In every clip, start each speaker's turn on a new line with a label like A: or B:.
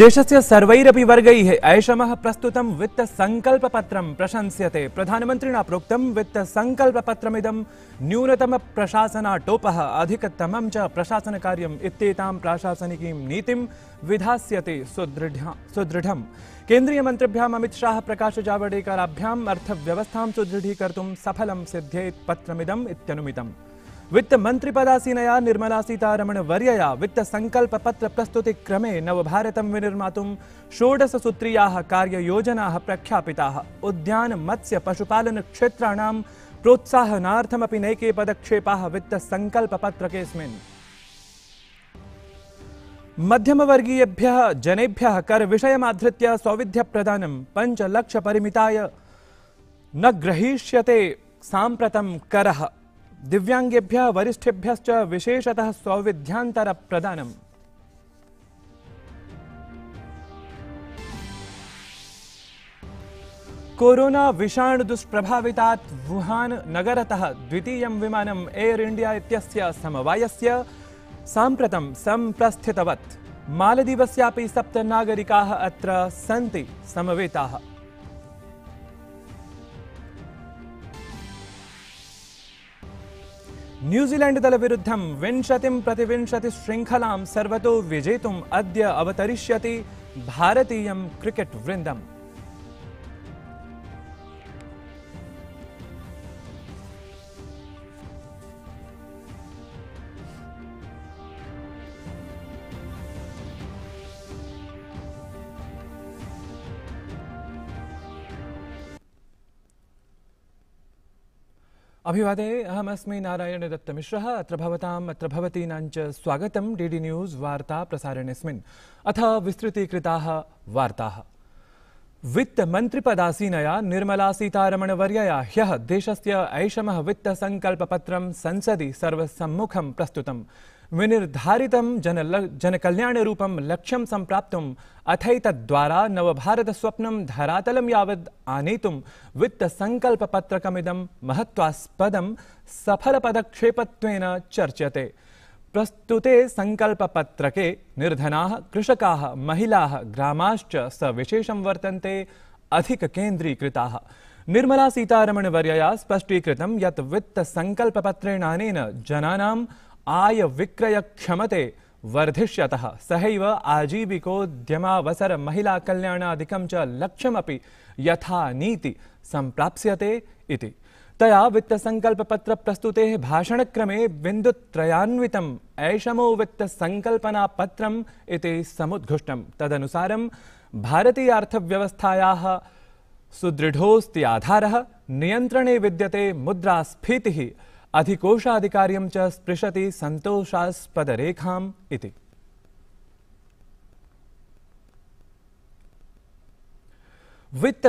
A: देशस्य सर्वैरपि वर्गैः ऐषमः प्रस्तुतं वित्तसङ्कल्पपत्रं प्रशंस्यते प्रधानमन्त्रिणा प्रोक्तं वित्तसङ्कल्पपत्रमिदं न्यूनतमप्रशासनाटोपः अतम च प्रशासनकार्यम् इत्येतां नीति विधाते सुदृढ़ केन्द्रीय मंत्रिभ्याम अमित शाह प्रकाश अर्थव्यवस्थां अर्थव्यवस्था सुदृढ़ीकर्म सफल सिद्धे इत्यनुमितम् वित्त पदासीन निर्मला सीतारमणवर्यया कार्य योजना विनिर्मातुं उद्यान मत्स्य पशुपालन उद्यानमत्स्यपशुपालनक्षेत्राणां प्रोत्साहनार्थमपि नैके कर विषय आधृत सौविध्य प्रदान पंचलक्ष पञ्चलक्षपरिमिताय न ग्रहीष्यते सांप्रतम करः दिव्यांगेभ्य वरिष्ठेभ्यश्च विशेषतः सौविध्यान्तर प्रदानम् कोरोना विषाणु दुष्प्रभावितात् वुहान नगरतः द्वितय विमानम् एयर इंडिया समवाय से सांप्रत सम्प्रस्थितवत् मालदीवस्यापि सप्त नागरिकाः अत्र सन्ति समवेताः न्यूजीलैंड दल विरुद्ध विंशति प्रतिशति श्रृंखलां सर्वतो विजेतुम् अद्य अवतरिष्यति भारतीयं क्रिकेट वृन्दम् अभिवादे अहमस्मि नारायणदत्तमिश्रः अत्र भवताम् अत्र भवतीनाञ्च स्वागतं डी न्यूज़ वार्ता प्रसारणेऽस्मिन् अथ विस्तृतीकृताः वार्ताः वित्तमन्त्रिपदासीनया निर्मला सीतारमणवर्यया ह्यः देशस्य ऐषमः वित्तसङ्कल्पपत्रं संसदि सर्वसम्मुखं प्रस्तुतम् विनिर्धारित जन जनकल्याण रूप लक्ष्य संप्राप्त जनकल्याणरूपं लक्ष्यं सम्प्राप्तुम् अथैतद्वारा नवभारतस्वप्नं धरातलं यावद् आनेतुं महत्वास्पद सफल पदक्षेप चर्चते प्रस्तुते सङ्कल्पपत्रके निर्धनाः कृषकाः महिलाः ग्रामाश्च सविशेषं वर्तन्ते अधिककेन्द्रीकृताः निर्मला सीतारमणवर्यया स्पष्टीकृतं यत् वित्तसङ्कल्पपत्रेणानेन जनानां आय विक्रय क्षमते वर्धिष्य सहैव आजीविकोद्यमावसर महिला कल्याण च यथा नीति सम्प्राप्स्यते इति तया वित्तसङ्कल्पपत्रप्रस्तुतेः भाषणक्रमे बिन्दुत्रयान्वितम् ऐषमो वित्तसङ्कल्पनापत्रम् इति तदनुसार भारतीय भारतीयार्थव्यवस्थायाः सुदृढ़ोस्ति आधारः नियंत्रणे विद्यते मुद्रास्फीति अधिकोषाधिकार्यं च स्पृशति सन्तोषास्पदरेखाम् इति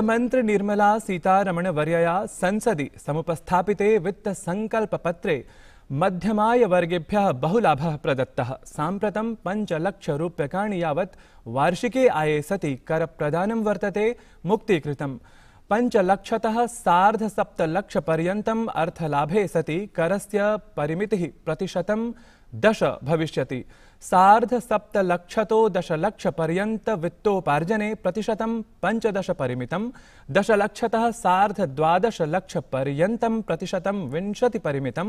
A: मंत्री निर्मला सीतारमण वर्या संसदी समुपस्थापिते वित्त संकल्प पत्रे मध्यमाय वर्गेभ्य वर्गेभ्यः बहुलाभः प्रदत्तः साम्प्रतं पञ्चलक्षरूप्यकाणि यावत् वार्षिके आये सति कर करप्रदानं वर्तते मुक्तीकृतम् पञ्चलक्षतः पर्यत अर्थलाभे सति कर परिमितिः प्रतिशत दश भविष्यति सार्धसप्तलक्षतो दशलक्षपर्यन्तवित्तोपार्जने प्रतिशतं पञ्चदशपरिमितं दशलक्षतः सार्धद्वादशलक्षपर्यन्तं प्रतिशतं विंशतिपरिमितं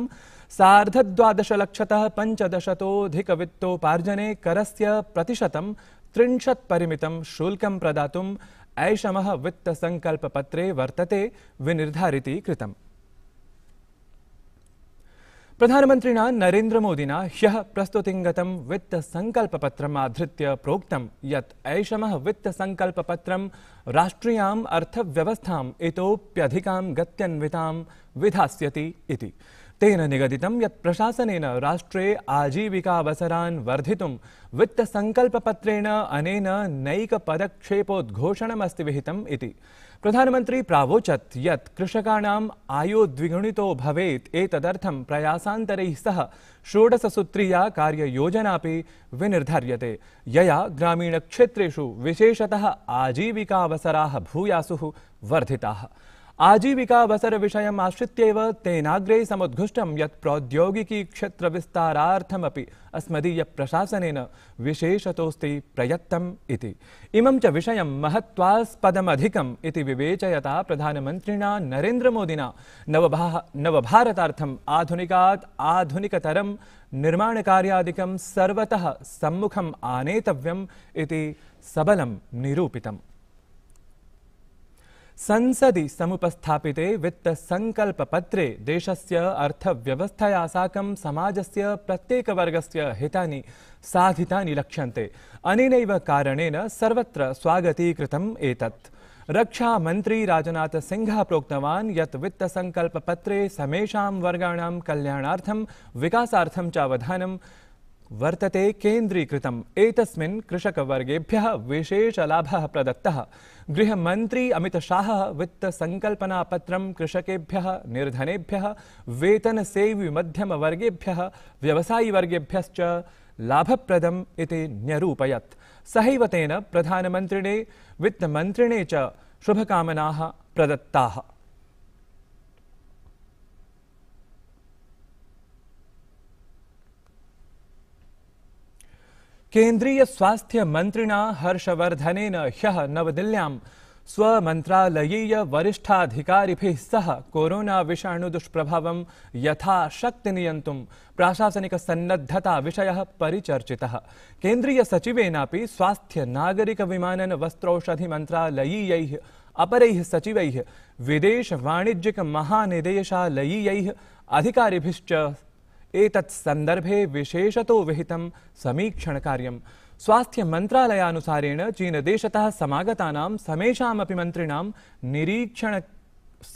A: सार्धद्वादशलक्षतः कर प्रतिशत प्रतिशतं त्रिंशत्परिमितं शुल्क प्रदातुं ऐषम वित्त संकल्प पत्रे वर्तते विनिर्धारिती कृतम् प्रधानमंत्री नरेन्द्र मोदी ह्य प्रधानमन्त्रिणा वित्त संकल्प पत्र आधृत प्रोक्त प्रोक्तं वित्त संकल्प पत्र राष्ट्रियाम् अर्थव्यवस्था इतोप्यधिकां गत्यन्वितां विधास्यति इति तेन निगदित यत् प्रशासन राष्ट्रे आजीविकावसरान् वर्धितुं वित्तसङ्कल्पपत्रेण अनेन नैकपदक्षेपोद्घोषणमस्ति पदक्षेपोदोषणमस्त विहित प्रधानमंत्री प्रावोचत यत् कृषकाण आयो द्विगुणि भवेत् प्रयासातर प्रयासान्तरैः सह षोडशसूत्रीया कार्ययोजनापि विनर्धार्य यया ग्रामीणक्षेत्रेषु विशेषतः आजीविकावसरा भूयासु वर्धिता आजीविकावसर विषय आश्रित्यैव तेनाग्रे क्षेत्र यत् अस्मदीय प्रशासन विशेषतोऽस्ति प्रयत्तम् इति इमं च विषयं महत्वास्पदमधिकम् इति विवेचयता प्रधानमन्त्रिणा नरेन्द्रमोदिना नवभा नवभारतार्थम् आधुनिकात् निर्माण निर्माणकार्यादिकं सर्वतः सम्मुखम् आनेतव्यम् इति सबलं निरूपितम् संसदि समुपस्थापिते वित्त संकल्प पत्रे देशस्य अर्थव्यवस्थया साकं समाजस्य प्रत्येक वर्गस्य हितानि साधितानि लक्ष्यन्ते अनेनैव कारणेन सर्वत्र स्वागतीकृतम् एतत् रक्षामन्त्री राजनाथसिंहः प्रोक्तवान् यत् वित्तसङ्कल्पपत्रे समेषां वर्गाणां कल्याणार्थं विकासार्थं च अवधानं वर्तते केन्द्रीकृतम् एतस्मिन् कृषकवर्गेभ्यः विशेषलाभः प्रदत्तः गृहमन्त्री अमितशाहः वित्तसङ्कल्पनापत्रं कृषकेभ्यः निर्धनेभ्यः वेतनसेविमध्यमवर्गेभ्यः व्यवसायिवर्गेभ्यश्च लाभप्रदम् इति न्यरूपयत् सहैव तेन प्रधानमंत्रिणे वित्तमंत्रिणे च शुभकामनाः प्रदत्ता केन्द्रीय स्वास्थ्य मंत्रिणा हर्षवर्धनेन ह्यः नवदिल्ल्यां स्वमन्त्रालयीय वरिष्ठाधिकारिभिः सह कोरोना विषाणुदुष्प्रभावं यथाशक्ति नियन्तुं प्राशासनिकसन्नद्धता विषयः परिचर्चितः केन्द्रीयसचिवेनापि स्वास्थ्यनागरिकविमाननवस्त्रौषधिमन्त्रालयीयैः अपरैः सचिवैः विदेशवाणिज्यकमहानिदेशालयीयैः अधिकारिभिश्च एतत् सन्दर्भे विशेषतो विहितं समीक्षणकार्यं स्वास्थ्यमन्त्रालयानुसारेण चीनदेशतः समागतानां समेषामपि मन्त्रिणां निरीक्षण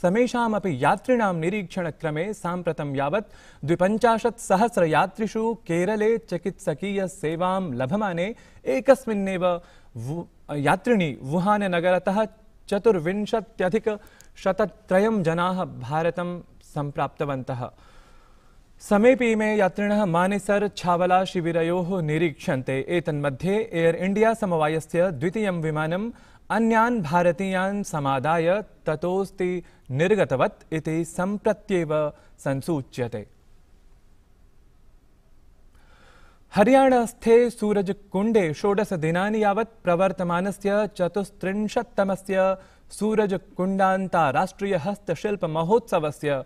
A: समेषामपि यात्रिणां निरीक्षणक्रमे साम्प्रतं यावत् द्विपञ्चाशत्सहस्रयात्रिषु केरले चिकित्सकीयसेवां लभमाने एकस्मिन्नेव यात्रिणी वुहाननगरतः चतुर्विंशत्यधिकशतत्रयं जनाः भारतं सम्प्राप्तवन्तः समीपीमे यात्रिण मानेसर छावला शिबिरयोः निरीक्षन्ते एतन्मध्ये एयर इंडिया समवायस्य द्वितीय विमान अन्यान भारतीयान समादाय ततोस्ति निर्गतवत् इति संप्रत्येव संसूच्यते हरियाणास्थे सूरजकुण्डे षोडशदिनानि यावत् प्रवर्तमानस्य चतुस्त्रिंशत्तमस्य सूरज हस्तशिल्प महोत्सव से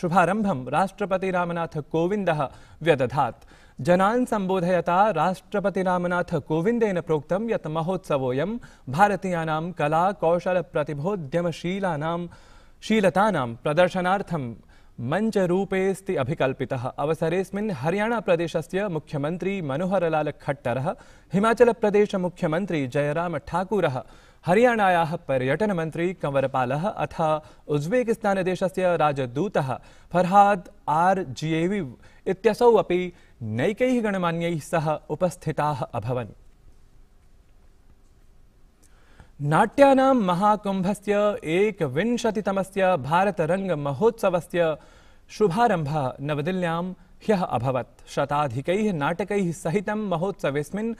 A: शुभारंभम राष्ट्रपति रामनाथ कोविंद व्यदधा जनान् संबोधयता राष्ट्रपति रामनाथकोविन्देन प्रोक्त ये महोत्सवोऽयं भारतीयानां कला शीलता प्रदर्शनाथ मंच मञ्चरूपेऽस्ति अभिकल्पितः खट्टर हिमाचल प्रदेश मुख्यमंत्री जयराम ठाकुर पर्यटन मंत्री कंवरपाल अथ उज्बेकिस्तानदेशस्य राजदूतः फरहाद आर् जिएविव् इत्यसौ अपि नैक गणमा सह उपस्थिताः तम से महाकुम्भस्य एकविंशतितमस्य भारतरङ्गमहोत्सवस्य शुभारम्भः नवदिल्ल्यां ह्यः अभवत् शताधिकैः नाटकैः सहित महोत्सवेऽस्मिन्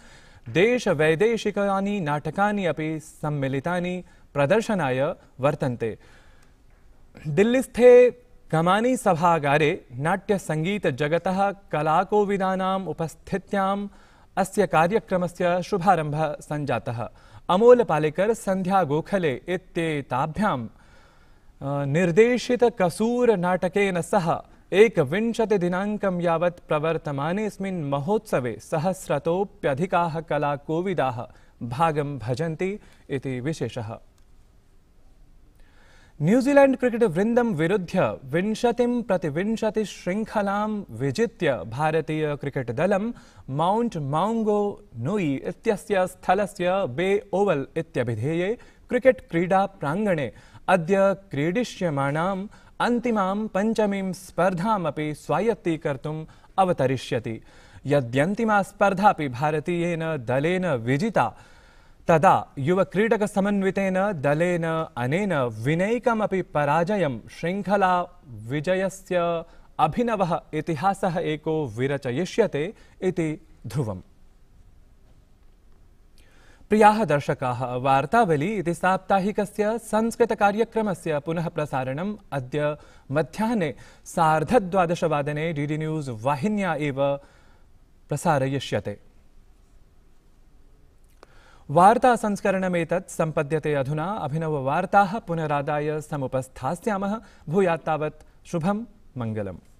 A: देश देशवैदेशिकानि नाटकानि अपि सम्मिलितानि प्रदर्शनाय वर्तन्ते दिल्लीस्थे गमानी सभागारे नाट्य संगीत नाट्यसङ्गीतजगतः कलाकोविदानाम् उपस्थित्याम् अस्य कार्यक्रमस्य शुभारंभ संजातः अमोल पालेकर संध्या गोखले निर्देशित कसूर नाटकेन सह एकविंशतिदिनाङ्कं यावत् प्रवर्तमाने अस्मिन् महोत्सवे कला कोविदा भागं भजन्ति इति विशेषः न्यूजीलैंड क्रिकेट वृंदम विंशति प्रति विंशति श्रृंखला विजित्य भारतीय क्रिकेट दलं माउंट माउंगो नुई इत्यस्य स्थलस्य बे ओवल इत्यभिधेये क्रिकेट क्रीडा प्रांगणे अद्य क्रीडिष्यमाणां अन्तिमां पंचमी स्पर्धा स्वायत्तीकर्त अवतरष्य यद्यन्तिमा स्पर्धा भारतीय दलेन विजिता तदा युवक्रीडकसमन्वितेन दलेन अनेन पराजय श्रृंखला विजय से अभिनव इतिहास एको विरचयिष्य ध्रुवम प्रियाः दर्शकाः वार्तावली संस्कृत कार्यक्रम से पुनः प्रसारण अद मध्याह्ने सार्धद्वादशवादने डीडी डी न्यूज़ वाहिन्या एव प्रसारयिष्यते वार्तासंस्करणमेतत् सम्पद्यते अधुना अभिनववार्ताः पुनरादाय समुपस्थास्यामः भूयात् तावत् शुभं मङ्गलम्